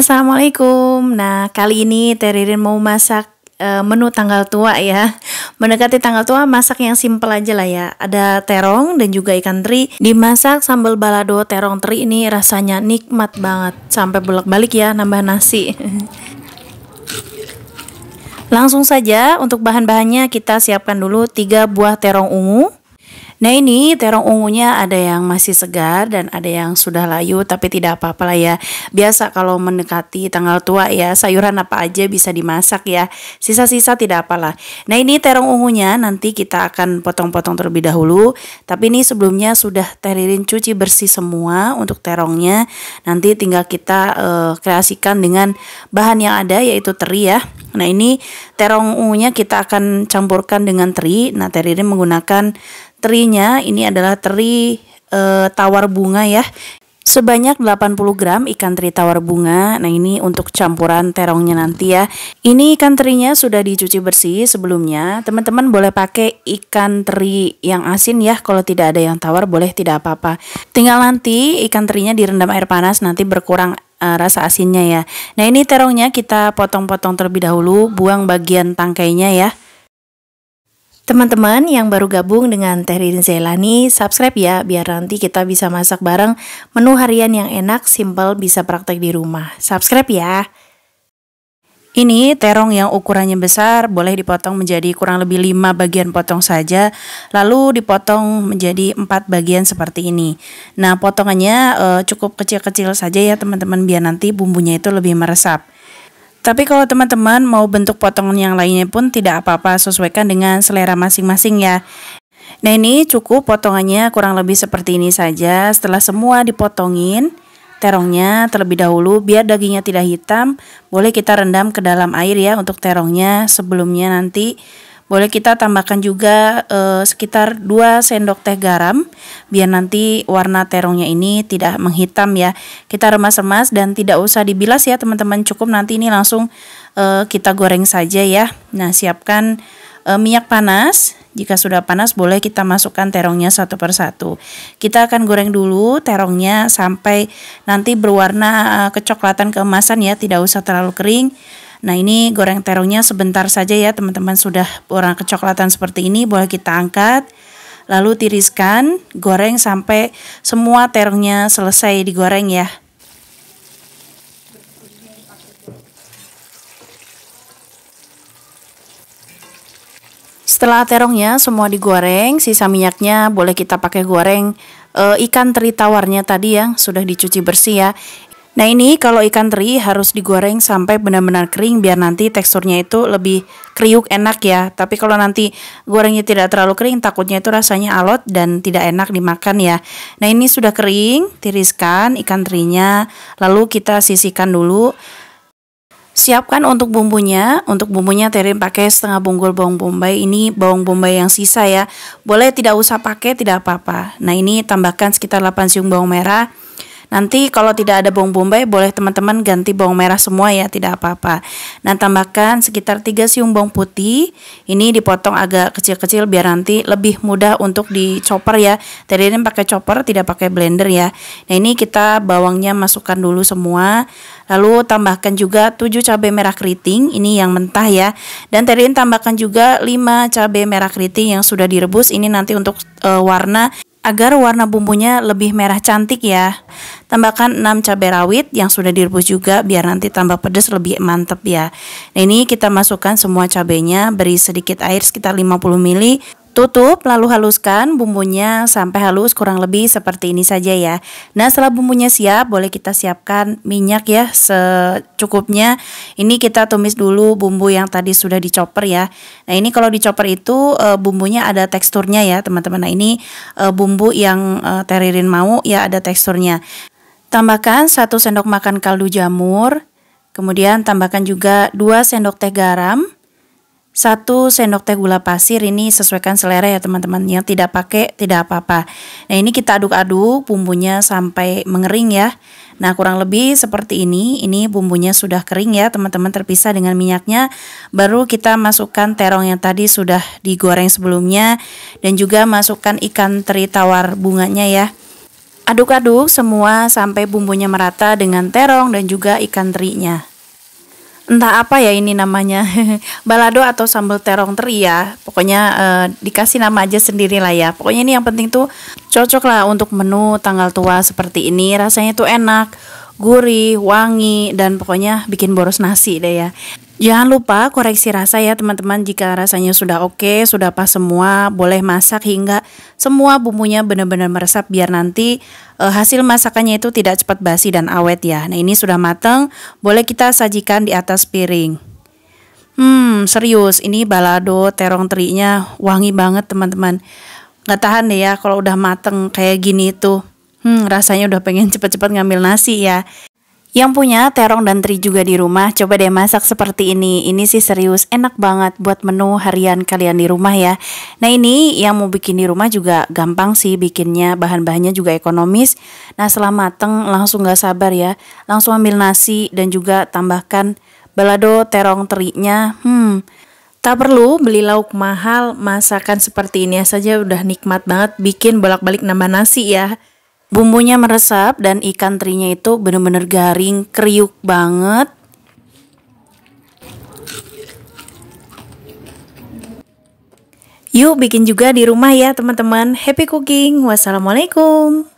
Assalamualaikum. Nah, kali ini Teririn mau masak e, menu tanggal tua ya. Mendekati tanggal tua masak yang simple aja lah ya. Ada terong dan juga ikan teri. Dimasak sambal balado terong teri ini rasanya nikmat banget. Sampai bolak-balik ya nambah nasi. Langsung saja untuk bahan-bahannya kita siapkan dulu 3 buah terong ungu, Nah ini terong ungunya ada yang masih segar dan ada yang sudah layu tapi tidak apa-apa lah ya. Biasa kalau mendekati tanggal tua ya sayuran apa aja bisa dimasak ya. Sisa-sisa tidak apalah. Nah ini terong ungunya nanti kita akan potong-potong terlebih dahulu. Tapi ini sebelumnya sudah teririn cuci bersih semua untuk terongnya. Nanti tinggal kita uh, kreasikan dengan bahan yang ada yaitu teri ya. Nah ini terong ungunya kita akan campurkan dengan teri. Nah teri ini menggunakan Terinya ini adalah teri e, tawar bunga ya. Sebanyak 80 gram ikan teri tawar bunga. Nah, ini untuk campuran terongnya nanti ya. Ini ikan terinya sudah dicuci bersih sebelumnya. Teman-teman boleh pakai ikan teri yang asin ya. Kalau tidak ada yang tawar boleh tidak apa-apa. Tinggal nanti ikan terinya direndam air panas nanti berkurang eh, rasa asinnya ya. Nah, ini terongnya kita potong-potong terlebih dahulu, buang bagian tangkainya ya. Teman-teman yang baru gabung dengan Teh Ririn Zelani, subscribe ya biar nanti kita bisa masak bareng menu harian yang enak, simple, bisa praktek di rumah. Subscribe ya. Ini terong yang ukurannya besar boleh dipotong menjadi kurang lebih 5 bagian potong saja Lalu dipotong menjadi 4 bagian seperti ini Nah potongannya e, cukup kecil-kecil saja ya teman-teman biar nanti bumbunya itu lebih meresap tapi kalau teman-teman mau bentuk potongan yang lainnya pun tidak apa-apa, sesuaikan dengan selera masing-masing ya. Nah ini cukup potongannya kurang lebih seperti ini saja. Setelah semua dipotongin, terongnya terlebih dahulu biar dagingnya tidak hitam, boleh kita rendam ke dalam air ya untuk terongnya sebelumnya nanti boleh kita tambahkan juga eh, sekitar 2 sendok teh garam biar nanti warna terongnya ini tidak menghitam ya. Kita remas-remas dan tidak usah dibilas ya teman-teman. Cukup nanti ini langsung eh, kita goreng saja ya. Nah, siapkan eh, minyak panas. Jika sudah panas boleh kita masukkan terongnya satu persatu. Kita akan goreng dulu terongnya sampai nanti berwarna eh, kecoklatan keemasan ya, tidak usah terlalu kering. Nah ini goreng terongnya sebentar saja ya teman-teman sudah warna kecoklatan seperti ini boleh kita angkat lalu tiriskan goreng sampai semua terongnya selesai digoreng ya. Setelah terongnya semua digoreng, sisa minyaknya boleh kita pakai goreng e, ikan teri tawarnya tadi yang sudah dicuci bersih ya. Nah ini kalau ikan teri harus digoreng sampai benar-benar kering biar nanti teksturnya itu lebih kriuk enak ya. Tapi kalau nanti gorengnya tidak terlalu kering takutnya itu rasanya alot dan tidak enak dimakan ya. Nah ini sudah kering, tiriskan ikan terinya lalu kita sisihkan dulu. Siapkan untuk bumbunya. Untuk bumbunya Terin pakai setengah bonggol bawang bombay. Ini bawang bombay yang sisa ya. Boleh tidak usah pakai tidak apa-apa. Nah, ini tambahkan sekitar 8 siung bawang merah, Nanti kalau tidak ada bawang bombay boleh teman-teman ganti bawang merah semua ya, tidak apa-apa. Nah, tambahkan sekitar 3 siung bawang putih. Ini dipotong agak kecil-kecil biar nanti lebih mudah untuk dicoper ya. Tadi ini pakai chopper, tidak pakai blender ya. Nah, ini kita bawangnya masukkan dulu semua. Lalu tambahkan juga 7 cabai merah keriting, ini yang mentah ya. Dan tadi ini tambahkan juga 5 cabai merah keriting yang sudah direbus. Ini nanti untuk e, warna agar warna bumbunya lebih merah cantik ya. Tambahkan 6 cabai rawit yang sudah direbus juga biar nanti tambah pedas lebih mantep ya. Nah ini kita masukkan semua cabainya, beri sedikit air sekitar 50 ml. Tutup lalu haluskan bumbunya sampai halus kurang lebih seperti ini saja ya Nah setelah bumbunya siap boleh kita siapkan minyak ya secukupnya Ini kita tumis dulu bumbu yang tadi sudah dicoper ya Nah ini kalau dicoper itu e, bumbunya ada teksturnya ya teman-teman Nah ini e, bumbu yang e, teririn mau ya ada teksturnya Tambahkan 1 sendok makan kaldu jamur, kemudian tambahkan juga 2 sendok teh garam, 1 sendok teh gula pasir ini sesuaikan selera ya teman-teman yang tidak pakai tidak apa-apa. Nah ini kita aduk-aduk bumbunya sampai mengering ya. Nah kurang lebih seperti ini, ini bumbunya sudah kering ya teman-teman terpisah dengan minyaknya. Baru kita masukkan terong yang tadi sudah digoreng sebelumnya dan juga masukkan ikan teri tawar bunganya ya. Aduk-aduk semua sampai bumbunya merata dengan terong dan juga ikan terinya. Entah apa ya ini namanya, balado atau sambal terong teri ya. Pokoknya eh, dikasih nama aja sendiri lah ya. Pokoknya ini yang penting tuh cocok lah untuk menu tanggal tua seperti ini. Rasanya tuh enak, gurih, wangi, dan pokoknya bikin boros nasi deh ya. Jangan lupa koreksi rasa ya teman-teman jika rasanya sudah oke, sudah pas semua, boleh masak hingga semua bumbunya benar-benar meresap biar nanti e, hasil masakannya itu tidak cepat basi dan awet ya. Nah, ini sudah matang, boleh kita sajikan di atas piring. Hmm, serius, ini balado terong terinya wangi banget teman-teman. Gak tahan deh ya kalau udah mateng kayak gini tuh. Hmm, rasanya udah pengen cepat-cepat ngambil nasi ya. Yang punya terong dan teri juga di rumah, coba deh masak seperti ini. Ini sih serius enak banget buat menu harian kalian di rumah ya. Nah ini yang mau bikin di rumah juga gampang sih bikinnya, bahan-bahannya juga ekonomis. Nah setelah mateng langsung gak sabar ya, langsung ambil nasi dan juga tambahkan balado terong terinya. Hmm, Tak perlu beli lauk mahal, masakan seperti ini saja udah nikmat banget bikin bolak-balik nambah nasi ya. Bumbunya meresap dan ikan terinya itu benar-benar garing, kriuk banget. Yuk bikin juga di rumah ya teman-teman. Happy cooking. Wassalamualaikum.